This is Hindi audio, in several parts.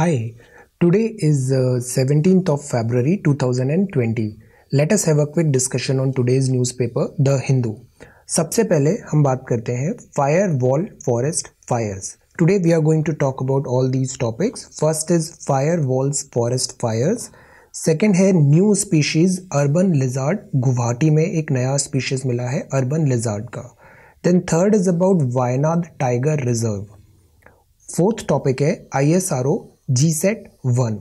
Hi, today is uh, 17th of February 2020. Let us have a quick discussion on today's newspaper, The Hindu. सबसे पहले हम बात करते हैं fire wall forest fires today we are going to talk about all these topics first is fire walls forest fires second है new species urban lizard Guwahati में एक नया स्पीशीज मिला है अर्बन लिजार्ड का then third is about Wayanad tiger reserve fourth topic है I S R O G set one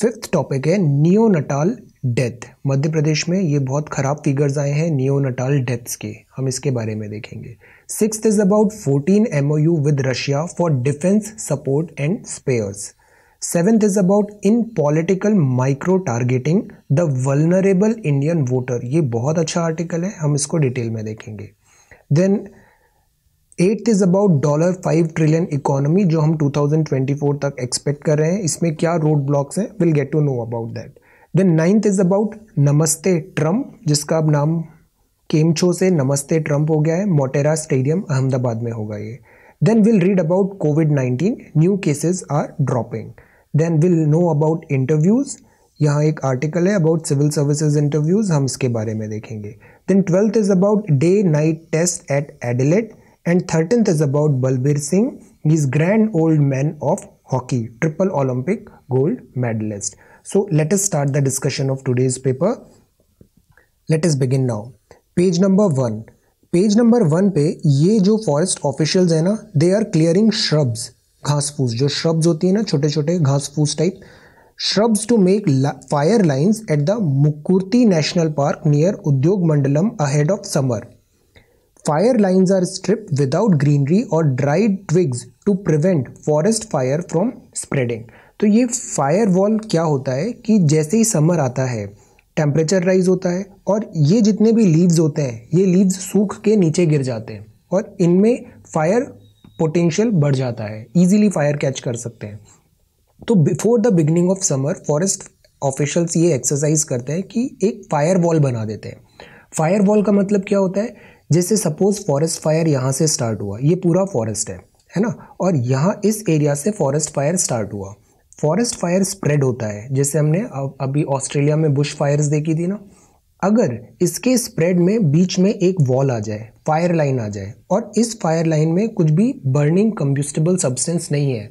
fifth topic है नियोनटाल डेथ मध्य प्रदेश में ये बहुत ख़राब फिगर्स आए हैं नियोनटाल डेथ्स के हम इसके बारे में देखेंगे six is about fourteen M O U with Russia for defence support and spares seventh is about in political micro targeting the vulnerable Indian voter ये बहुत अच्छा आर्टिकल है हम इसको डिटेल में देखेंगे then eighth is about dollar five trillion economy जो हम 2024 तक एक्सपेक्ट कर रहे हैं इसमें क्या रोड ब्लॉक्स हैं will get to know about that then ninth is about नमस्ते ट्रम्प जिसका अब नाम केमछो से नमस्ते ट्रम्प हो गया है मोटेरा स्टेडियम अहमदाबाद में होगा ये then will read about covid nineteen new cases are dropping then will know about interviews यहाँ एक आर्टिकल है अबाउट सिविल सर्विसेज इंटरव्यूज़ हम इसके बारे में देखेंगे then twelfth is about day night test at Adelaide and thirteenth is about Balbir Singh is grand old man of hockey triple Olympic gold medallist so let's start the discussion of today's paper let's begin now page number one page number one पे ये जो फॉरेस्ट ऑफिशियल्स है ना दे आर क्लियरिंग श्रब्स घास फूस जो श्रब्स होती है ना छोटे छोटे घास फूस type shrubs to make fire lines at the Mukurthi national park near Udhagamandalam ahead of summer Fire lines are stripped without greenery or dried twigs to prevent forest fire from spreading. तो ये फायर वॉल क्या होता है कि जैसे ही समर आता है टेम्परेचर राइज होता है और ये जितने भी लीव्स होते हैं ये लीव्स सूख के नीचे गिर जाते हैं और इनमें फायर पोटेंशियल बढ़ जाता है इजीली फायर कैच कर सकते हैं तो before the beginning of summer forest officials ये एक्सरसाइज करते हैं कि एक फायर वॉल बना देते हैं फायर वॉल का मतलब क्या होता है जैसे सपोज़ फॉरेस्ट फायर यहाँ से स्टार्ट हुआ ये पूरा फॉरेस्ट है है ना और यहाँ इस एरिया से फॉरेस्ट फायर स्टार्ट हुआ फॉरेस्ट फायर स्प्रेड होता है जैसे हमने अभी ऑस्ट्रेलिया में बुश फायर्स देखी थी ना अगर इसके स्प्रेड में बीच में एक वॉल आ जाए फायर लाइन आ जाए और इस फायर लाइन में कुछ भी बर्निंग कम्ब्यूस्टेबल सब्सटेंस नहीं है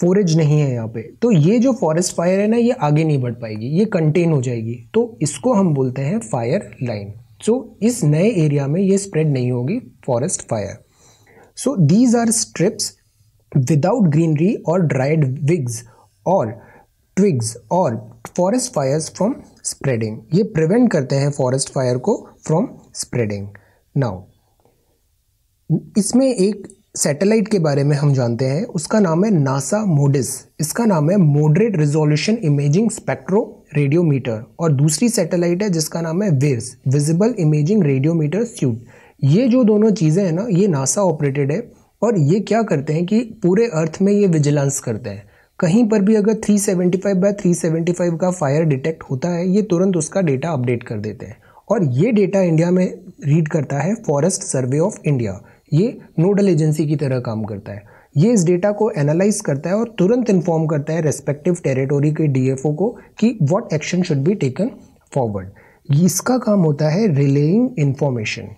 फोरेज नहीं है यहाँ पे तो ये जो फॉरेस्ट फायर है ना ये आगे नहीं बढ़ पाएगी ये कंटेन हो जाएगी तो इसको हम बोलते हैं फायर लाइन सो इस नए एरिया में ये स्प्रेड नहीं होगी forest fire so these are strips without greenery और ड्राइड विग्स और ट्विग्स और फॉरेस्ट फायर्स फ्रॉम स्प्रेडिंग ये प्रिवेंट करते हैं फॉरेस्ट फायर को फ्रॉम स्प्रेडिंग नाउ इसमें एक सैटेलाइट के बारे में हम जानते हैं उसका नाम है नासा मोडिस इसका नाम है moderate resolution imaging spectroradiometer और दूसरी सैटेलाइट है जिसका नाम है VIIRS visible imaging radiometer suite ये जो दोनों चीज़ें हैं ना ये नासा ऑपरेटेड है और ये क्या करते हैं कि पूरे अर्थ में ये विजिलेंस करते हैं कहीं पर भी अगर 375 बाय फाइव का फायर डिटेक्ट होता है ये तुरंत उसका डेटा अपडेट कर देते हैं और ये डेटा इंडिया में रीड करता है फॉरेस्ट सर्वे ऑफ इंडिया ये नोडल एजेंसी की तरह काम करता है ये इस डेटा को एनालाइज करता है और तुरंत इन्फॉर्म करता है रेस्पेक्टिव टेरिटोरी के डीएफओ को कि what action should be taken forward इसका काम होता है relaying information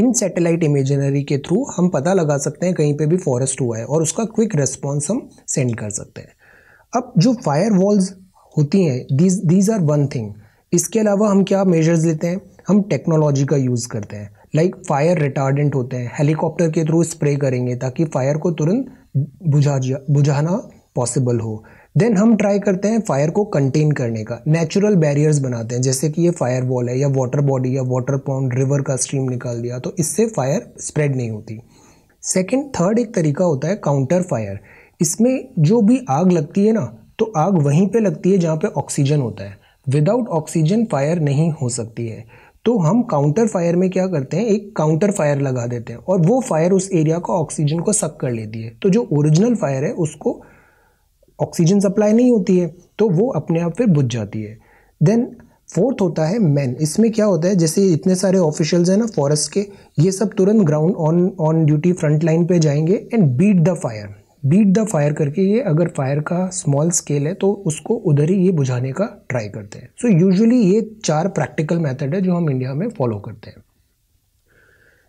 in satellite imagery के थ्रू हम पता लगा सकते हैं कहीं पे भी फॉरेस्ट हुआ है और उसका क्विक रेस्पॉन्स हम सेंड कर सकते हैं अब जो फायर वॉल्स होती हैं these these are one thing इसके अलावा हम क्या मेजर्स लेते हैं हम टेक्नोलॉजी का यूज़ करते हैं लाइक फायर रिटार्डेंट होते हैं हेलीकॉप्टर के थ्रू स्प्रे करेंगे ताकि फायर को तुरंत बुझा बुझाना पॉसिबल हो देन हम ट्राई करते हैं फायर को कंटेन करने का नेचुरल बैरियर्स बनाते हैं जैसे कि ये फायर वॉल है या वाटर बॉडी या वाटर पॉन्ड रिवर का स्ट्रीम निकाल दिया तो इससे फायर स्प्रेड नहीं होती सेकेंड थर्ड एक तरीका होता है काउंटर फायर इसमें जो भी आग लगती है ना तो आग वहीं पे लगती है जहाँ पे ऑक्सीजन होता है विदाउट ऑक्सीजन फायर नहीं हो सकती है तो हम काउंटर फायर में क्या करते हैं एक काउंटर फायर लगा देते हैं और वो फायर उस एरिया को ऑक्सीजन को सक कर लेती है तो जो ओरिजिनल फायर है उसको ऑक्सीजन सप्लाई नहीं होती है तो वो अपने आप फिर बुझ जाती है देन फोर्थ होता है मैन इसमें क्या होता है जैसे इतने सारे ऑफिशियल्स हैं ना फॉरेस्ट के ये सब तुरंत ground on on duty front line पर जाएंगे and beat the fire beat the fire करके ये अगर फायर का स्मॉल स्केल है तो उसको उधर ही ये बुझाने का ट्राई करते हैं सो so यूजुअली ये चार प्रैक्टिकल मेथड है जो हम इंडिया में फॉलो करते हैं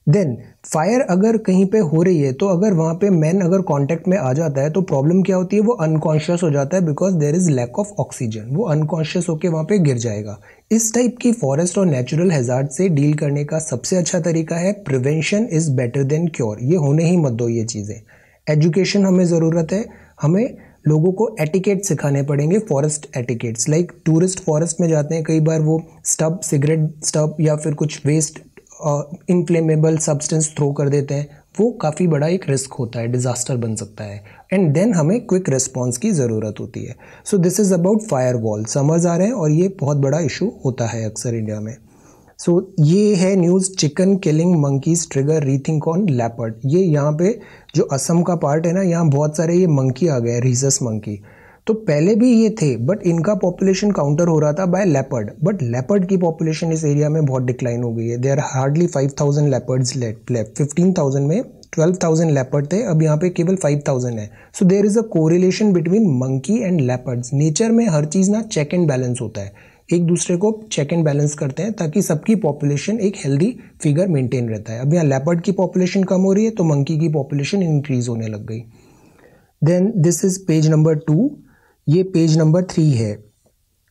देन फायर अगर कहीं पे हो रही है तो अगर वहाँ पे मैन अगर कांटेक्ट में आ जाता है तो प्रॉब्लम क्या होती है वो अनकॉन्शियस हो जाता है because there is lack of oxygen वो अनकॉन्शियस होकर वहाँ पे गिर जाएगा इस टाइप की फॉरेस्ट और नेचुरल हैज़ार्ड से डील करने का सबसे अच्छा तरीका है prevention is better than cure ये होने ही मत दो ये चीज़ें एजुकेशन हमें ज़रूरत है हमें लोगों को एटिकेट सिखाने पड़ेंगे forest etiquettes like tourist forest में जाते हैं कई बार वो स्टब सिगरेट स्टब या फिर कुछ वेस्ट इनफ्लेमेबल सब्सटेंस थ्रो कर देते हैं वो काफ़ी बड़ा एक रिस्क होता है डिज़ास्टर बन सकता है एंड देन हमें क्विक रिस्पॉन्स की ज़रूरत होती है so this is about fire wall summers आ रहे हैं और ये बहुत बड़ा इशू होता है अक्सर इंडिया में सो so, ये है news chicken killing monkeys trigger rethink on leopard ये यहाँ पे जो असम का पार्ट है ना यहाँ बहुत सारे ये मंकी आ गए रिजस मंकी तो पहले भी ये थे बट इनका पॉपुलेशन काउंटर हो रहा था बाय लेपर्ड बट लेपर्ड की पॉपुलेशन इस एरिया में बहुत डिक्लाइन हो गई है they are hardly five thousand leopards left fifteen thousand में ट्वेल्व थाउजेंड लेपर्ड थे अब यहाँ पे केवल फाइव थाउजेंड है so there is a correlation between monkey and leopards nature में हर चीज़ ना चेक एंड बैलेंस होता है एक दूसरे को चेक एंड बैलेंस करते हैं ताकि सबकी पॉपुलेशन एक हेल्दी फिगर मेंटेन रहता है अब यहाँ लेपर्ड की पॉपुलेशन कम हो रही है तो मंकी की पॉपुलेशन इंक्रीज होने लग गई then this is page number two ये पेज नंबर थ्री है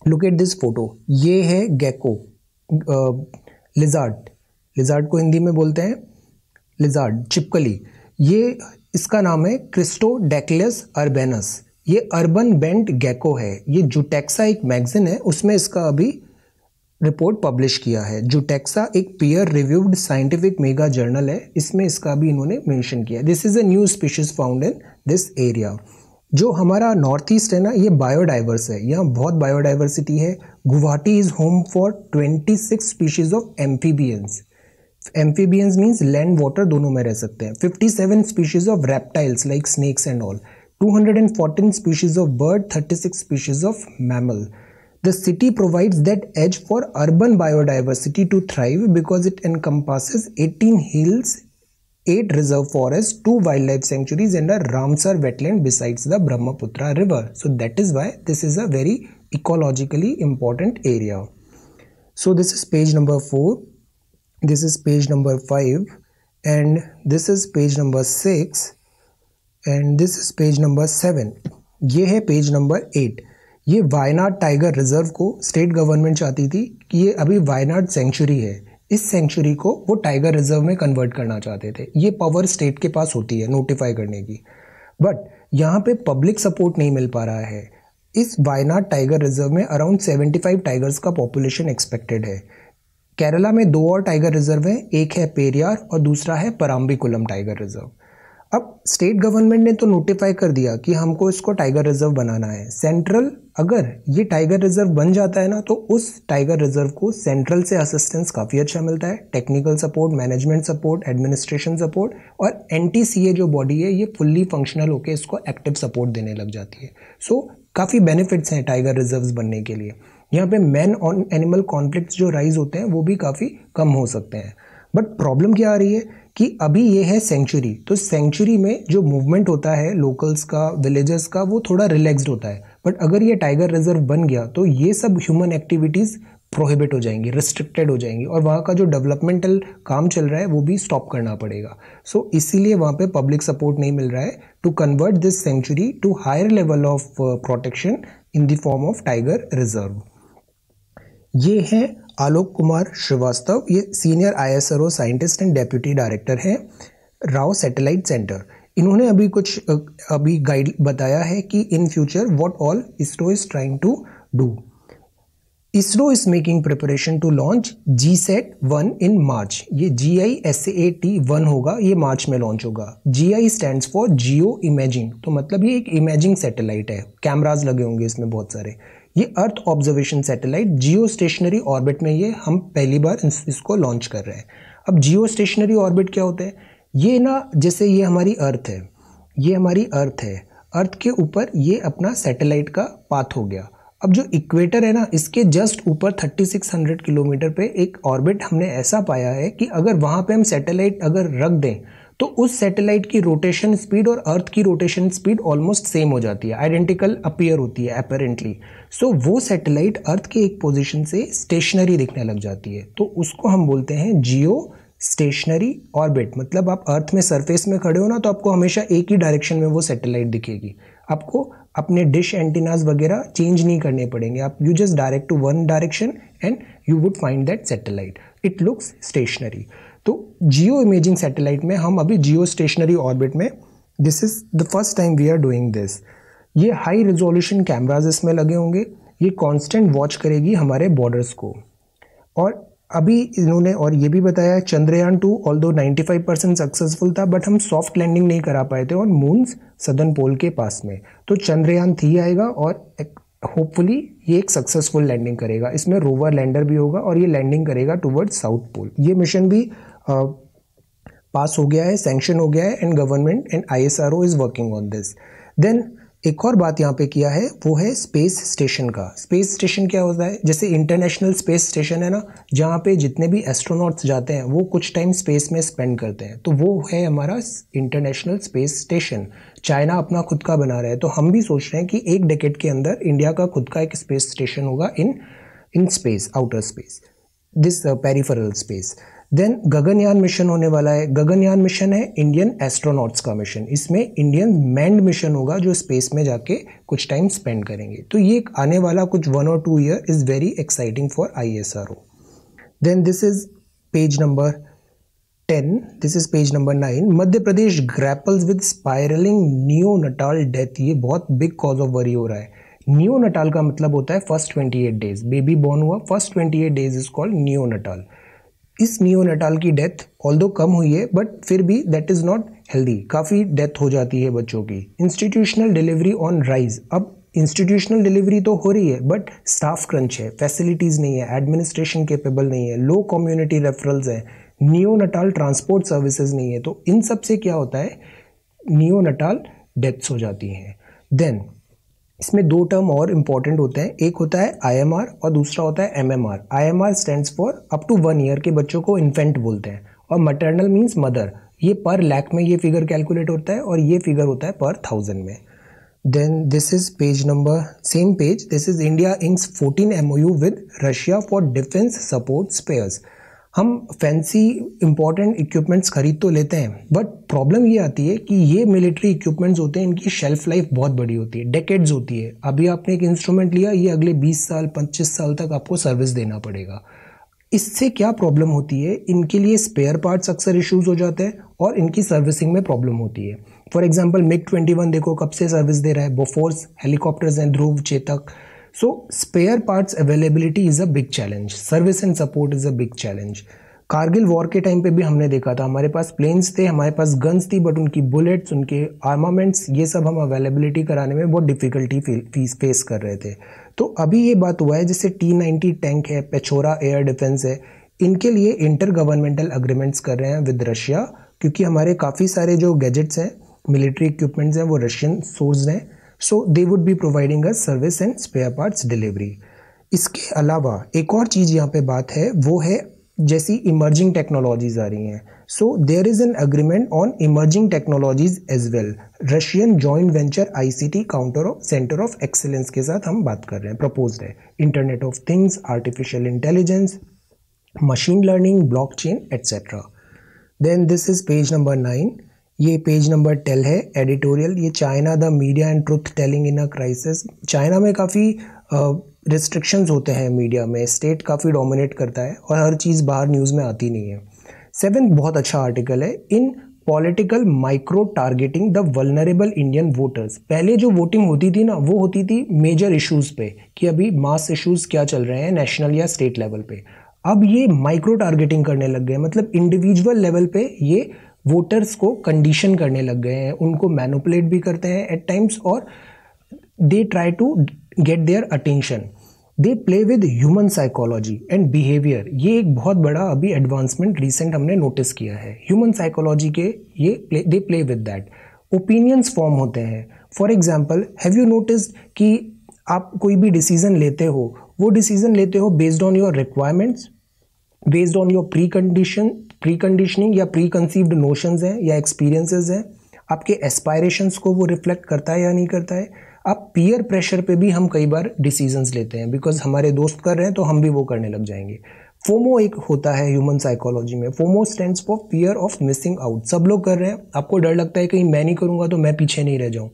लुक एट दिस फोटो ये है गैको लिजार्ट लिजार्ट को हिंदी में बोलते हैं लिजार्ट चिपकली ये इसका नाम है क्रिस्टो डेकलेस अर्बेनस ये अर्बन बेंट गैको है ये जुटेक्सा एक मैगज़ीन है उसमें इसका अभी रिपोर्ट पब्लिश किया है जुटेक्सा एक peer reviewed scientific mega journal है इसमें इसका भी इन्होंने मेंशन किया this is a new species found in this area जो हमारा नॉर्थ ईस्ट है ना ये बायोडाइवर्स है यहाँ बहुत बायोडाइवर्सिटी है Guwahati is home for twenty six species of amphibians amphibians means land water दोनों में रह सकते हैं fifty seven species of reptiles like snakes and all 214 species of bird, 36 species of mammal. The city provides that edge for urban biodiversity to thrive because it encompasses 18 hills, 8 reserve forests, 2 wildlife sanctuaries and a Ramsar wetland besides the Brahmaputra river. So that is why this is a very ecologically important area. So this is page number 4, this is page number 5 and this is page number 6 and this is page number seven ये है पेज नंबर एट ये वायनाड टाइगर रिजर्व को स्टेट गवर्नमेंट चाहती थी कि ये अभी वायनाड सेंचुरी है इस सेंचुरी को वो टाइगर रिजर्व में कन्वर्ट करना चाहते थे ये पावर स्टेट के पास होती है नोटिफाई करने की बट यहाँ पे पब्लिक सपोर्ट नहीं मिल पा रहा है इस वायनाड टाइगर रिजर्व में अराउंड 75 टाइगर्स का पॉपुलेशन एक्सपेक्टेड है केरला में दो और टाइगर रिजर्व हैं एक है पेरियार और दूसरा है पराम्बिकुलम टाइगर रिजर्व अब स्टेट गवर्नमेंट ने तो नोटिफाई कर दिया कि हमको इसको टाइगर रिजर्व बनाना है सेंट्रल अगर ये टाइगर रिजर्व बन जाता है ना तो उस टाइगर रिजर्व को सेंट्रल से असिस्टेंस काफ़ी अच्छा मिलता है technical support management support administration support और एन जो बॉडी है ये फुल्ली फंक्शनल होकर इसको एक्टिव सपोर्ट देने लग जाती है सो so, काफ़ी बेनिफिट्स हैं टाइगर रिजर्व बनने के लिए यहाँ पे मैन ऑन एनिमल कॉन्फ्लिक्ट जो राइज होते हैं वो भी काफ़ी कम हो सकते हैं बट प्रॉब्लम क्या आ रही है कि अभी ये है सेंचुरी तो सेंचुरी में जो मूवमेंट होता है लोकल्स का विलेजर्स का वो थोड़ा रिलैक्स्ड होता है बट अगर ये टाइगर रिजर्व बन गया तो ये सब ह्यूमन एक्टिविटीज़ प्रोहिबिट हो जाएंगी रिस्ट्रिक्टेड हो जाएंगी और वहाँ का जो डेवलपमेंटल काम चल रहा है वो भी स्टॉप करना पड़ेगा सो so, इसीलिए वहाँ पे पब्लिक सपोर्ट नहीं मिल रहा है to convert this sanctuary to higher level of protection in the form of tiger reserve ये हैं आलोक कुमार श्रीवास्तव ये senior I S R O scientist and deputy director हैं राव सैटेलाइट सेंटर इन्होंने अभी कुछ अभी गाइड बताया है कि in future what all ISRO is trying to do ISRO is making preparation to launch ji set one in March ये G I S A T one होगा ये मार्च में लॉन्च होगा G I stand for geo imaging तो मतलब ये एक इमेजिंग सेटेलाइट है कैमराज लगे होंगे इसमें बहुत सारे ये earth observation satellite geostationary orbit में ये हम पहली बार इसको लॉन्च कर रहे हैं अब जियो स्टेशनरी ऑर्बिट क्या होता है ये ना जैसे ये हमारी अर्थ है ये हमारी अर्थ है अर्थ के ऊपर ये अपना सैटेलाइट का पाथ हो गया अब जो इक्वेटर है ना इसके जस्ट ऊपर 3600 किलोमीटर पे एक ऑर्बिट हमने ऐसा पाया है कि अगर वहाँ पे हम सैटेलाइट अगर रख दें तो उस सैटेलाइट की रोटेशन स्पीड और अर्थ की रोटेशन स्पीड ऑलमोस्ट सेम हो जाती है आइडेंटिकल अपीयर होती है अपेरेंटली सो so, वो सैटेलाइट अर्थ के एक पोजीशन से स्टेशनरी दिखने लग जाती है तो उसको हम बोलते हैं जियो स्टेशनरी ऑर्बिट मतलब आप अर्थ में सरफेस में खड़े हो ना तो आपको हमेशा एक ही डायरेक्शन में वो सैटेलाइट दिखेगी आपको अपने डिश एंटीनाज वगैरह चेंज नहीं करने पड़ेंगे आप you just direct to one direction and you would find that satellite it looks stationary तो जियो इमेजिंग सैटेलाइट में हम अभी जियो स्टेशनरी ऑर्बिट में this is the first time we are doing this ये हाई रिजोल्यूशन कैमराज इसमें लगे होंगे ये कांस्टेंट वॉच करेगी हमारे बॉर्डर्स को और अभी इन्होंने और ये भी बताया चंद्रयान टू ऑल दो नाइन्टी फाइव परसेंट सक्सेसफुल था बट हम सॉफ्ट लैंडिंग नहीं करा पाए थे और मून्स सदर्न पोल के पास में तो चंद्रयान थ्री आएगा और होपफुली ये एक सक्सेसफुल लैंडिंग करेगा इसमें रोवर लैंडर भी होगा और ये लैंडिंग करेगा टूवर्ड साउथ पोल ये मिशन भी आ, पास हो गया है सेंक्शन हो गया है and government and I S R O is working on this then एक और बात यहाँ पे किया है वो है स्पेस स्टेशन का स्पेस स्टेशन क्या होता है जैसे इंटरनेशनल स्पेस स्टेशन है ना जहाँ पे जितने भी एस्ट्रोनॉट्स जाते हैं वो कुछ टाइम स्पेस में स्पेंड करते हैं तो वो है हमारा इंटरनेशनल स्पेस स्टेशन चाइना अपना खुद का बना रहा है तो हम भी सोच रहे हैं कि एक डेकेट के अंदर इंडिया का खुद का एक स्पेस स्टेशन होगा in in space outer space this peripheral space then Gaganyaan mission होने वाला है गगनयान मिशन है इंडियन एस्ट्रोनॉट्स का मिशन इसमें इंडियन मैंड मिशन होगा जो स्पेस में जाके कुछ टाइम स्पेंड करेंगे तो ये आने वाला कुछ वन और two year is very exciting for I S R O then this is page number ten this is page number nine Madhya Pradesh grapples with spiraling neonatal death ये बहुत बिग कॉज ऑफ वरी हो रहा है न्यू नटाल का मतलब होता है first twenty eight days baby born हुआ first twenty eight days is called neonatal इस नियोनेटाल की डेथ दो कम हुई है बट फिर भी दैट इज़ नॉट हेल्दी काफ़ी डेथ हो जाती है बच्चों की इंस्टीट्यूशनल डिलीवरी ऑन राइज अब इंस्टीट्यूशनल डिलीवरी तो हो रही है बट स्टाफ क्रंच है फैसिलिटीज़ नहीं है एडमिनिस्ट्रेशन केपेबल नहीं है लो कम्युनिटी रेफरल्स है नियोनेटाल ट्रांसपोर्ट सर्विसेज नहीं है तो इन सब से क्या होता है नियोनेटाल डेथ्स हो जाती हैं देन इसमें दो टर्म और इम्पॉर्टेंट होते हैं एक होता है आईएमआर और दूसरा होता है MMR IMR stands for up to one year के बच्चों को इन्फेंट बोलते हैं और मटर्नल मीन्स मदर ये पर लैक में ये फिगर कैलकुलेट होता है और ये फिगर होता है पर थाउजेंड में then this is page number same page this is India inks fourteen M O U with Russia for defence support spares हम फैंसी इंपॉर्टेंट इक्विपमेंट्स खरीद तो लेते हैं बट प्रॉब्लम ये आती है कि ये मिलिट्री इक्विपमेंट्स होते हैं इनकी शेल्फ लाइफ बहुत बड़ी होती है डेकेड्स होती है अभी आपने एक इंस्ट्रूमेंट लिया ये अगले 20 साल 25 साल तक आपको सर्विस देना पड़ेगा इससे क्या प्रॉब्लम होती है इनके लिए स्पेयर पार्ट्स अक्सर इश्यूज हो जाते हैं और इनकी सर्विसिंग में प्रॉब्लम होती है फॉर एग्जाम्पल मिग ट्वेंटी देखो कब से सर्विस दे रहा है बोफोर्स हेलीकॉप्टर्स हैं Dhruv Chetak so spare parts availability is a big challenge service and support is a big challenge Kargil war के टाइम पे भी हमने देखा था हमारे पास प्लेन्स थे हमारे पास गन्स थी बट उनकी बुलेट्स उनके आर्मामेंट्स ये सब हम अवेलेबिलिटी कराने में बहुत डिफ़िकल्टी फीस फेस कर रहे थे तो अभी ये बात हुआ है जैसे टी नाइन्टी टैंक है पेछोरा एयर डिफेंस है इनके लिए इंटर गवर्नमेंटल अग्रीमेंट्स कर रहे हैं विद रशिया क्योंकि हमारे काफ़ी सारे जो गैजेट्स हैं मिलिट्री इक्विपमेंट्स हैं वो रशियन सोर्स हैं so they would be providing a service and spare parts delivery इसके अलावा एक और चीज़ यहाँ पे बात है वो है जैसी इमर्जिंग टेक्नोलॉजीज आ रही हैं so there is an agreement on emerging technologies as well Russian joint venture ICT counter of centre of excellence के साथ हम बात कर रहे हैं प्रपोज है internet of things artificial intelligence machine learning block chain etcetera then this is page number nine ये पेज नंबर टेल है एडिटोरियल ये China the media and truth telling in a crisis China में काफ़ी रिस्ट्रिक्शंस होते हैं मीडिया में स्टेट काफ़ी डोमिनेट करता है और हर चीज़ बाहर न्यूज़ में आती नहीं है सेवन बहुत अच्छा आर्टिकल है in political micro targeting the vulnerable Indian voters पहले जो वोटिंग होती थी ना वो होती थी मेजर इशूज़ पे कि अभी मास इशूज़ क्या चल रहे हैं नेशनल या स्टेट लेवल पे अब ये माइक्रो टारगेटिंग करने लग गए मतलब इंडिविजुअल लेवल पे ये वोटर्स को कंडीशन करने लग गए हैं उनको मैनुपलेट भी करते हैं एट टाइम्स और they try to get their attention they play with human psychology and behaviour ये एक बहुत बड़ा अभी एडवांसमेंट रिसेंट हमने नोटिस किया है ह्यूमन साइकोलॉजी के ये they play with that opinions form होते हैं for example have you notice कि आप कोई भी डिसीजन लेते हो वो डिसीजन लेते हो based on your requirements based on your precondition preconditioning या प्री कंसीव्ड नोशंस हैं या एक्सपीरियंसेस हैं आपके एस्पायरेशंस को वो रिफ्लेक्ट करता है या नहीं करता है अब पीयर प्रेशर पे भी हम कई बार डिसीजंस लेते हैं बिकॉज हमारे दोस्त कर रहे हैं तो हम भी वो करने लग जाएंगे फोमो एक होता है ह्यूमन साइकोलॉजी में FOMO stand for fear of missing out सब लोग कर रहे हैं आपको डर लगता है कहीं मैं नहीं करूँगा तो मैं पीछे नहीं रह जाऊँ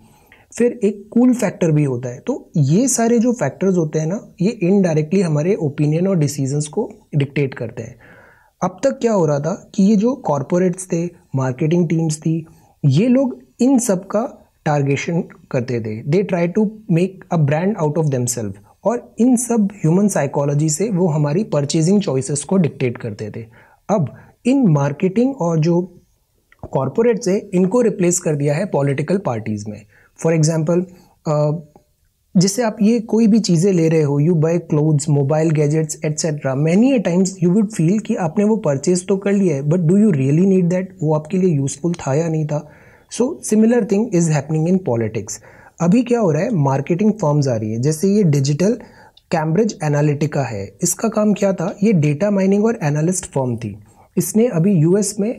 फिर एक कूल cool फैक्टर भी होता है तो ये सारे जो फैक्टर्स होते हैं ना ये इनडायरेक्टली हमारे ओपिनियन और डिसीजंस को डिक्टेट करते हैं अब तक क्या हो रहा था कि ये जो कॉरपोरेट्स थे मार्केटिंग टीम्स थी ये लोग इन सब का टारगेशन करते थे they try to make a brand out of them और इन सब ह्यूमन साइकोलॉजी से वो हमारी परचेजिंग चॉइसेस को डिक्टेट करते थे अब इन मार्केटिंग और जो कॉरपोरेट्स है इनको रिप्लेस कर दिया है पॉलिटिकल पार्टीज़ में फॉर एग्ज़ाम्पल जिससे आप ये कोई भी चीज़ें ले रहे हो you buy clothes mobile gadgets etcetera many a times you would feel कि आपने वो परचेज तो कर लिया है but do you really need that वो आपके लिए यूज़फुल था या नहीं था so similar thing is happening in politics अभी क्या हो रहा है मार्केटिंग फॉर्म्स आ रही है जैसे ये डिजिटल कैम्ब्रिज एनालिटिका है इसका काम क्या था ये डेटा माइनिंग और एनालिस्ट फॉर्म थी इसने अभी यूएस में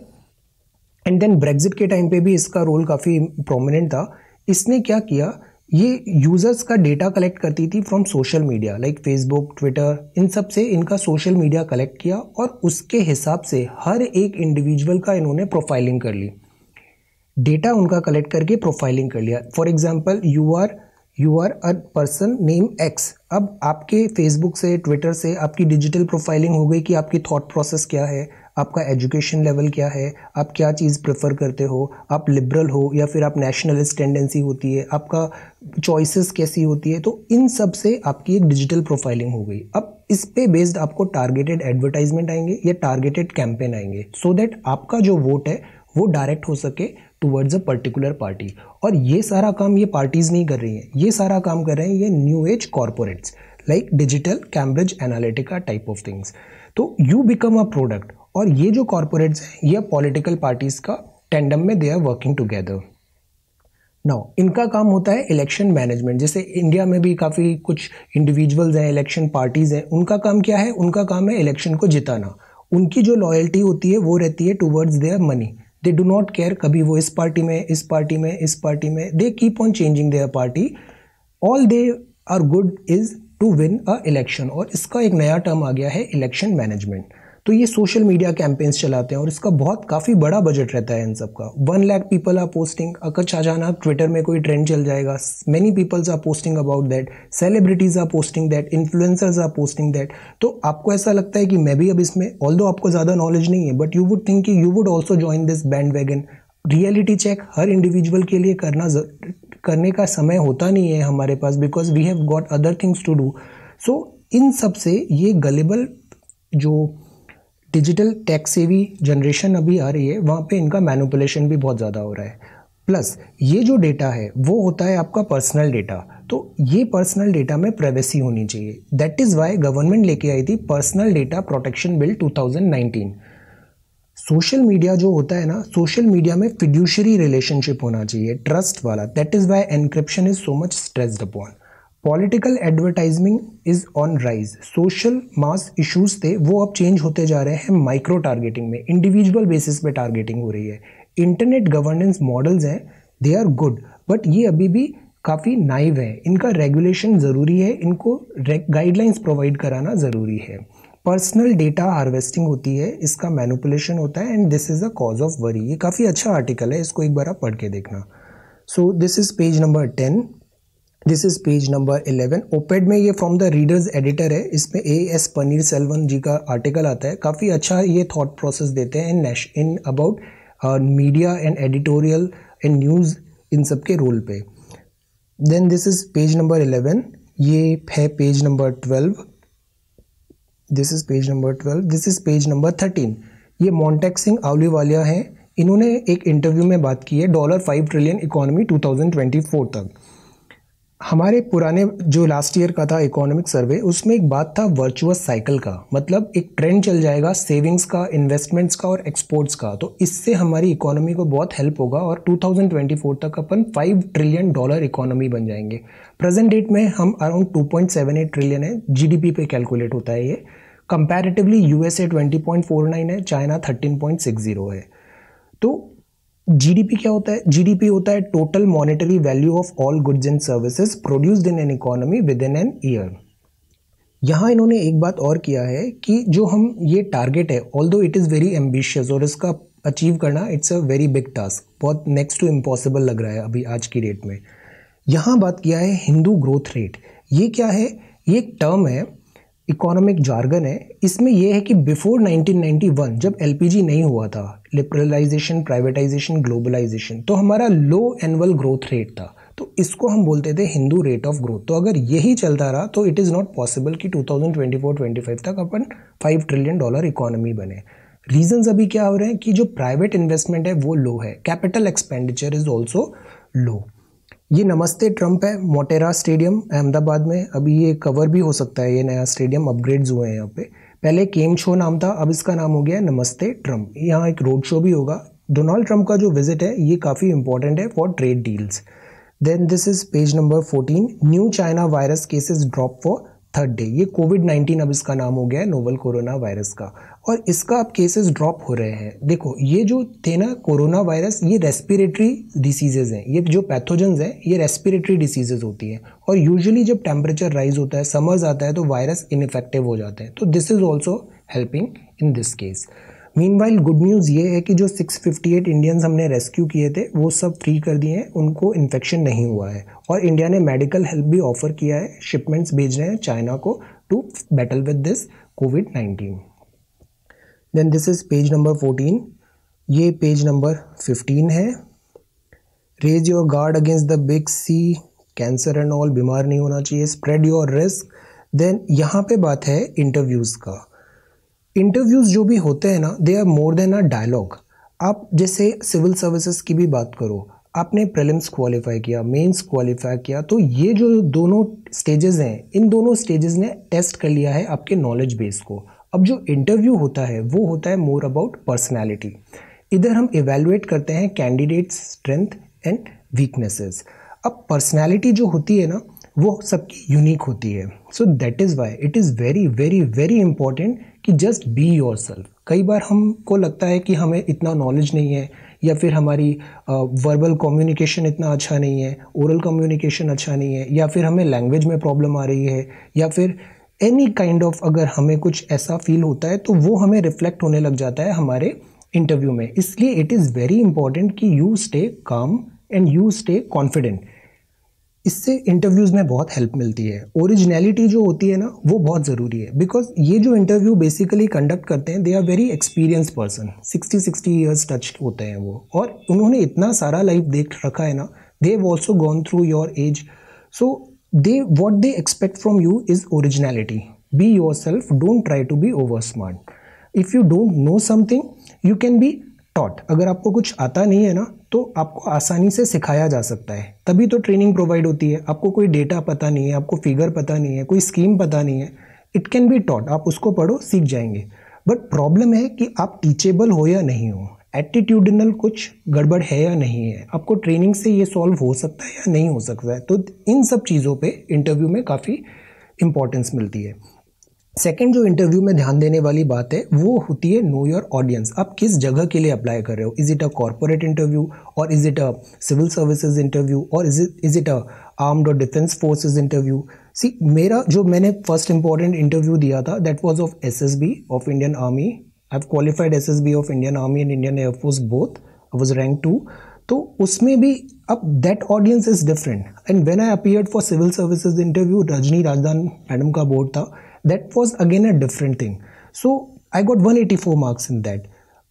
एंड देन ब्रेग्जिट के टाइम पे भी इसका रोल काफ़ी प्रोमिनेंट था इसने क्या किया ये यूज़र्स का डेटा कलेक्ट करती थी from social media like Facebook Twitter इन सब से इनका सोशल मीडिया कलेक्ट किया और उसके हिसाब से हर एक इंडिविजुअल का इन्होंने प्रोफाइलिंग कर ली डेटा उनका कलेक्ट करके प्रोफाइलिंग कर लिया for example you are you are a person name X अब आपके फेसबुक से ट्विटर से आपकी डिजिटल प्रोफाइलिंग हो गई कि आपकी थॉट प्रोसेस क्या है आपका एजुकेशन लेवल क्या है आप क्या चीज़ प्रेफर करते हो आप लिबरल हो या फिर आप नेशनलिस्ट टेंडेंसी होती है आपका चॉइसेस कैसी होती है तो इन सब से आपकी एक डिजिटल प्रोफाइलिंग हो गई अब इस पे बेस्ड आपको टारगेटेड एडवर्टाइजमेंट आएंगे या टारगेटेड कैंपेन आएंगे सो so दैट आपका जो वोट है वो डायरेक्ट हो सके टूवर्ड्स अ पर्टिकुलर पार्टी और ये सारा काम ये पार्टीज़ नहीं कर रही हैं ये सारा काम कर रहे हैं ये new age corporates like digital Cambridge Analytica type of things तो यू बिकम अ प्रोडक्ट और ये जो कॉरपोरेट्स हैं ये पॉलिटिकल पार्टीज़ का टेंडम में they are working together now इनका काम होता है इलेक्शन मैनेजमेंट जैसे इंडिया में भी काफ़ी कुछ इंडिविजुअल्स हैं इलेक्शन पार्टीज़ हैं उनका काम क्या है उनका काम है इलेक्शन को जिताना उनकी जो लॉयल्टी होती है वो रहती है towards their money they do not care कभी वो इस पार्टी में इस पार्टी में इस पार्टी में they keep on changing their party all they are good is to win a election और इसका एक नया टर्म आ गया है इलेक्शन मैनेजमेंट तो ये सोशल मीडिया कैंपेन्स चलाते हैं और इसका बहुत काफ़ी बड़ा बजट रहता है इन सब का one lack people are posting अगर जाना ट्विटर में कोई ट्रेंड चल जाएगा many peoples are posting about that celebrities are posting that influencers are posting that तो आपको ऐसा लगता है कि मैं भी अब इसमें ऑल आपको ज़्यादा नॉलेज नहीं है but you would think you would also join this bandwagon reality check हर इंडिविजुअल के लिए करना करने का समय होता नहीं है हमारे पास because we have got other things to do so इन सब से ये गलेबल जो डिजिटल टैक्स सेवी जनरेशन अभी आ रही है वहाँ पे इनका मैनुपुलेशन भी बहुत ज़्यादा हो रहा है प्लस ये जो डेटा है वो होता है आपका पर्सनल डेटा तो ये पर्सनल डेटा में प्राइवेसी होनी चाहिए दैट इज़ वाई गवर्नमेंट लेके आई थी personal data protection bill 2019 social media जो होता है ना सोशल मीडिया में फिड्यूशरी रिलेशनशिप होना चाहिए ट्रस्ट वाला that is why encryption is so much stressed upon political advertising is on rise social mass issues थे वो अब चेंज होते जा रहे हैं माइक्रो टारगेटिंग में इंडिविजुअल बेसिस पे टारगेटिंग हो रही है इंटरनेट गवर्नेंस मॉडल्स हैं दे आर गुड बट ये अभी भी काफ़ी नाइव है इनका रेगुलेशन ज़रूरी है इनको गाइडलाइंस प्रोवाइड कराना ज़रूरी है पर्सनल डेटा हार्वेस्टिंग होती है इसका मैनुपुलेशन होता है and this is a cause of worry ये काफ़ी अच्छा आर्टिकल है इसको एक बार आप पढ़ के देखना so this is page number ten this is page number 11 oped में ये फ्रॉम द रीडर्स एडिटर है इसमें ए एस पनीर सेल्वन जी का आर्टिकल आता है काफ़ी अच्छा ये थॉट प्रोसेस देते हैं in in about media and editorial and news इन सब के रोल पे then this is page number 11 ये है page number 12 this is page number 12 this is page number 13 ये मॉन्टेक सिंह आउलीवालिया हैं इन्होंने एक इंटरव्यू में बात की है dollar five trillion economy four तक हमारे पुराने जो लास्ट ईयर का था इकोनॉमिक सर्वे उसमें एक बात था वर्चुअस साइकिल का मतलब एक ट्रेंड चल जाएगा सेविंग्स का इन्वेस्टमेंट्स का और एक्सपोर्ट्स का तो इससे हमारी इकोनॉमी को बहुत हेल्प होगा और 2024 तक अपन 5 ट्रिलियन डॉलर इकोनॉमी बन जाएंगे प्रेजेंट डेट में हम अराउंड टू ट्रिलियन है जी पे कैलकुलेट होता है ये कंपेरेटिवली यू एस है चाइना थर्टीन है तो जीडीपी क्या होता है जीडीपी होता है total monetary value of all goods and services produced in an economy within an year यहाँ इन्होंने एक बात और किया है कि जो हम ये टारगेट है ऑल दो इट इज़ वेरी एम्बिशियस और इसका अचीव करना it's a very big task बहुत नेक्स्ट टू इम्पॉसिबल लग रहा है अभी आज की डेट में यहाँ बात किया है हिंदू ग्रोथ रेट ये क्या है ये एक टर्म है इकोनॉमिक जार्गन है इसमें यह है कि बिफोर 1991 जब एलपीजी नहीं हुआ था लिबरलाइजेशन प्राइवेटाइजेशन ग्लोबलाइजेशन तो हमारा लो एनुअल ग्रोथ रेट था तो इसको हम बोलते थे हिंदू रेट ऑफ ग्रोथ तो अगर यही चलता रहा तो इट इज़ नॉट पॉसिबल कि 2024-25 तक अपन 5 ट्रिलियन डॉलर इकोनॉमी बने रीजंस अभी क्या हो रहे हैं कि जो प्राइवेट इन्वेस्टमेंट है वो लो है capital expenditure is also low ये नमस्ते ट्रंप है मोटेरा स्टेडियम अहमदाबाद में अभी ये कवर भी हो सकता है ये नया स्टेडियम अपग्रेड्स हुए हैं यहाँ पे पहले केम शो नाम था अब इसका नाम हो गया नमस्ते ट्रम्प यहाँ एक रोड शो भी होगा डोनाल्ड ट्रम्प का जो विजिट है ये काफ़ी इंपॉर्टेंट है for trade deals then this is page number fourteen new China virus cases drop for third day ये कोविड नाइन्टीन अब इसका नाम हो गया है नोवल कोरोना वायरस का और इसका अब केसेस ड्रॉप हो रहे हैं देखो ये जो थे ना कोरोना वायरस ये रेस्पिरेटरी डिसीजेज हैं ये जो पैथोजन्स हैं ये रेस्पिरेटरी डिसीजेज होती हैं और यूजुअली जब टेम्परेचर राइज होता है समर्स आता है तो वायरस इनफेक्टिव हो जाते हैं तो this is also helping in this case meanwhile good news ये है कि जो 658 इंडियंस हमने रेस्क्यू किए थे वो सब फ्री कर दिए हैं उनको इन्फेक्शन नहीं हुआ है और इंडिया ने मेडिकल हेल्प भी ऑफर किया है शिपमेंट्स भेज रहे हैं चाइना को to battle with this COVID nineteen then this is page number fourteen ये पेज नंबर फिफ्टीन है raise your guard against the big C cancer and all बीमार नहीं होना चाहिए स्प्रेड योर रिस्क देन यहाँ पे बात है इंटरव्यूज़ का इंटरव्यूज़ जो भी होते हैं ना they are more than a dialogue आप जैसे सिविल सर्विसेज की भी बात करो आपने प्रेलिम्स क्वालिफाई किया मेंस क्वालिफाई किया तो ये जो दोनों स्टेजेस हैं इन दोनों स्टेजेस ने टेस्ट कर लिया है आपके नॉलेज बेस को अब जो इंटरव्यू होता है वो होता है मोर अबाउट पर्सनैलिटी इधर हम इवेलुएट करते हैं कैंडिडेट्स स्ट्रेंथ एंड वीकनेसेस अब पर्सनैलिटी जो होती है ना वो सबकी यूनिक होती है so that is why it is very very very important कि जस्ट बी योर सेल्फ कई बार हमको लगता है कि हमें इतना नॉलेज नहीं है या फिर हमारी वर्बल कम्युनिकेशन इतना अच्छा नहीं है ओरल कम्युनिकेशन अच्छा नहीं है या फिर हमें लैंग्वेज में प्रॉब्लम आ रही है या फिर एनी काइंड ऑफ अगर हमें कुछ ऐसा फील होता है तो वो हमें रिफ्लेक्ट होने लग जाता है हमारे इंटरव्यू में इसलिए इट इज़ वेरी इंपॉर्टेंट कि you stay calm and you stay confident इससे इंटरव्यूज़ में बहुत हेल्प मिलती है ओरिजिनलिटी जो होती है ना वो बहुत ज़रूरी है बिकॉज ये जो इंटरव्यू बेसिकली कंडक्ट करते हैं they are very experience person sixty sixty years touch होते हैं वो और उन्होंने इतना सारा लाइफ देख रखा है ना they have also gone through your age so they what they expect from you is originality be yourself don't try to be over smart if you don't know something you can be taught अगर आपको कुछ आता नहीं है ना तो आपको आसानी से सिखाया जा सकता है तभी तो ट्रेनिंग प्रोवाइड होती है आपको कोई डेटा पता नहीं है आपको फिगर पता नहीं है कोई स्कीम पता नहीं है इट कैन बी टॉट आप उसको पढ़ो सीख जाएंगे बट प्रॉब्लम है कि आप टीचेबल हो या नहीं हो एटीट्यूडनल कुछ गड़बड़ है या नहीं है आपको ट्रेनिंग से ये सॉल्व हो सकता है या नहीं हो सकता है तो इन सब चीज़ों पे इंटरव्यू में काफ़ी इंपॉर्टेंस मिलती है सेकेंड जो इंटरव्यू में ध्यान देने वाली बात है वो होती है नो योर ऑडियंस आप किस जगह के लिए अप्लाई कर रहे हो is it a corporate interview और is it a civil services interview और is it is it a armed और डिफेंस फोर्सेज इंटरव्यू सी मेरा जो मैंने फर्स्ट इंपॉर्टेंट इंटरव्यू दिया था that was of S S B of Indian Army I have qualified S S B of Indian Army and Indian Air Force both I was rank two तो उसमें भी अब that audience is different and when I appear for civil services interview Rajni Razdan madam का बोर्ड था that was again a different thing so i got 184 marks in that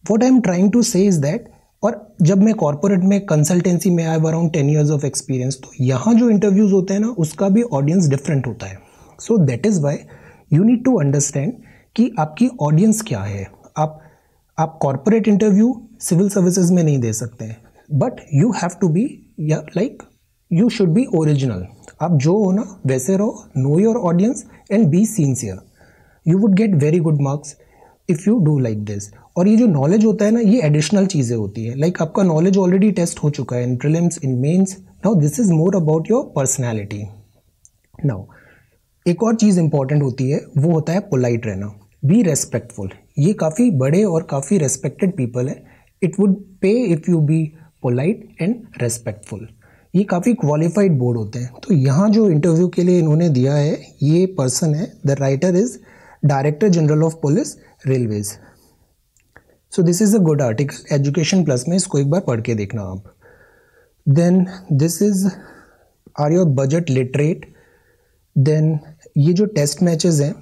what am trying to say is that और जब मैं कॉरपोरेट में कंसल्टेंसी में I around ten years of experience तो यहाँ जो इंटरव्यूज़ होते हैं ना उसका भी ऑडियंस डिफरेंट होता है so that is why you need to understand कि आपकी ऑडियंस क्या है आप आप कॉरपोरेट इंटरव्यू सिविल सर्विसेज में नहीं दे सकते हैं but you have to be like you should be original आप जो हो ना वैसे रहो know your audience and be sincere you would get very good marks if you do like this और ये जो नॉलेज होता है ना ये एडिशनल चीज़ें होती है लाइक like आपका नॉलेज ऑलरेडी टेस्ट हो चुका है in prelims in mains now this is more about your personality now एक और चीज़ इंपॉर्टेंट होती है वो होता है पोलाइट रहना बी रेस्पेक्टफुल ये काफ़ी बड़े और काफ़ी रेस्पेक्टेड पीपल है it would pay if you be polite and respectful ये काफ़ी क्वालिफाइड बोर्ड होते हैं तो यहाँ जो इंटरव्यू के लिए इन्होंने दिया है ये पर्सन है the writer is director general of police railways so this is a good article education plus में इसको एक बार पढ़ के देखना आप then this is are your budget literate then ये जो टेस्ट मैचेस हैं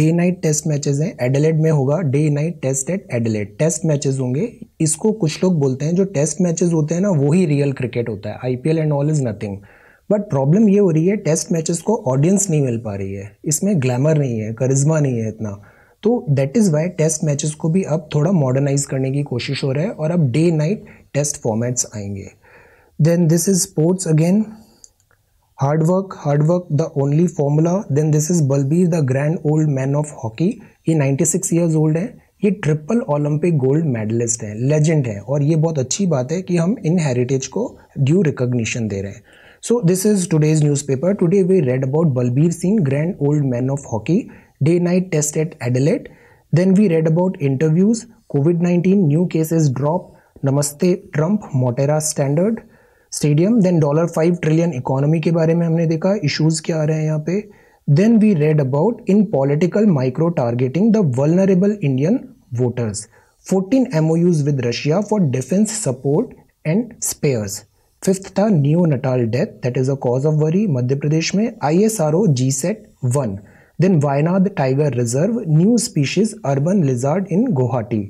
डे नाइट टेस्ट मैचेस हैं एडलेट में होगा day night test at Adelaide test matches होंगे इसको कुछ लोग बोलते हैं जो टेस्ट मैचेस होते हैं ना वो ही रियल क्रिकेट होता है IPL and all is nothing but problem ये हो रही है टेस्ट मैचेस को ऑडियंस नहीं मिल पा रही है इसमें ग्लैमर नहीं है करिज्मा नहीं है इतना तो that is why test matches को भी अब थोड़ा मॉडर्नाइज करने की कोशिश हो रहा है और अब डे नाइट टेस्ट फॉर्मेट्स आएंगे then this is sports again work the only formula then this is Balbir the grand old man of hockey ये नाइन्टी सिक्स ईयर्स ओल्ड है ये ट्रिपल ओलंपिक गोल्ड मेडलिस्ट हैं लेजेंड हैं और ये बहुत अच्छी बात है कि हम इन हेरिटेज को ड्यू रिकॉग्निशन दे रहे हैं so this is today's newspaper today we read about Balbir Singh grand old man of hockey day night test at Adelaide then we read about interviews COVID nineteen new cases drop Namaste Trump Motera standard stadium then dollar five trillion economy के बारे में हमने देखा इशूज़ क्या आ रहे हैं यहाँ पे Then we read about in political micro targeting the vulnerable Indian voters. 14 MOUs with Russia for defense support and spares. Fifth था neonatal death that is a cause of worry Madhya Pradesh में ISRO GSET 1 then वायनाद tiger reserve new species urban lizard in Guwahati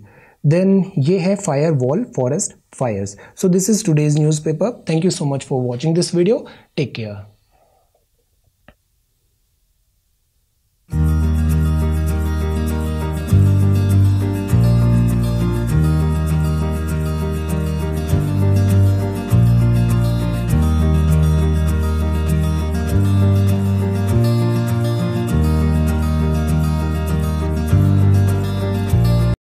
then ये है firewall forest fires so this is today's newspaper thank you so much for watching this video take care